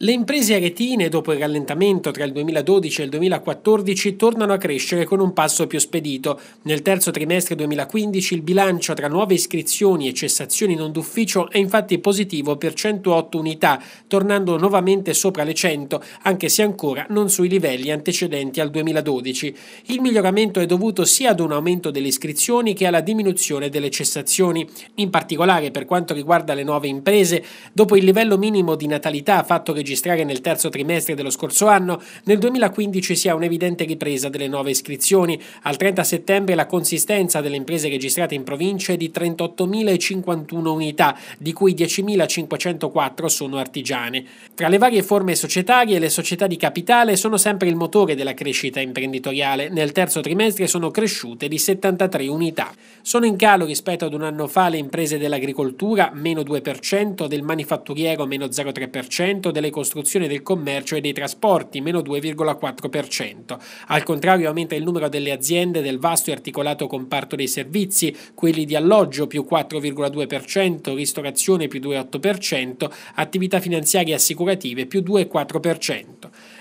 Le imprese aretine, dopo il rallentamento tra il 2012 e il 2014, tornano a crescere con un passo più spedito. Nel terzo trimestre 2015 il bilancio tra nuove iscrizioni e cessazioni non d'ufficio è infatti positivo per 108 unità, tornando nuovamente sopra le 100, anche se ancora non sui livelli antecedenti al 2012. Il miglioramento è dovuto sia ad un aumento delle iscrizioni che alla diminuzione delle cessazioni. In particolare per quanto riguarda le nuove imprese, dopo il livello minimo di natalità fatto registrare registrare nel terzo trimestre dello scorso anno, nel 2015 si ha un'evidente ripresa delle nuove iscrizioni. Al 30 settembre la consistenza delle imprese registrate in provincia è di 38.051 unità, di cui 10.504 sono artigiane. Tra le varie forme societarie, le società di capitale sono sempre il motore della crescita imprenditoriale. Nel terzo trimestre sono cresciute di 73 unità. Sono in calo rispetto ad un anno fa le imprese dell'agricoltura, meno 2%, del manifatturiero, meno 0,3%, delle costruzione del commercio e dei trasporti, meno 2,4%. Al contrario aumenta il numero delle aziende del vasto e articolato comparto dei servizi, quelli di alloggio più 4,2%, ristorazione più 2,8%, attività finanziarie e assicurative più 2,4%.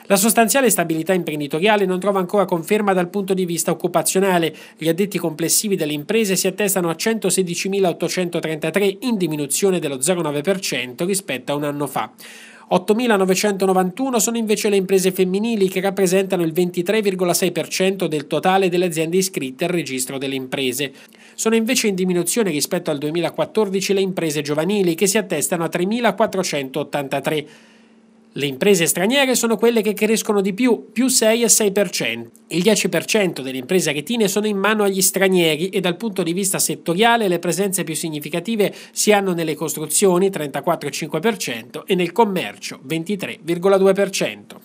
La sostanziale stabilità imprenditoriale non trova ancora conferma dal punto di vista occupazionale. Gli addetti complessivi delle imprese si attestano a 116.833 in diminuzione dello 0,9% rispetto a un anno fa. 8.991 sono invece le imprese femminili che rappresentano il 23,6% del totale delle aziende iscritte al registro delle imprese. Sono invece in diminuzione rispetto al 2014 le imprese giovanili che si attestano a 3.483. Le imprese straniere sono quelle che crescono di più, più 6,6%. Il 10% delle imprese aretine sono in mano agli stranieri e dal punto di vista settoriale le presenze più significative si hanno nelle costruzioni 34,5% e nel commercio 23,2%.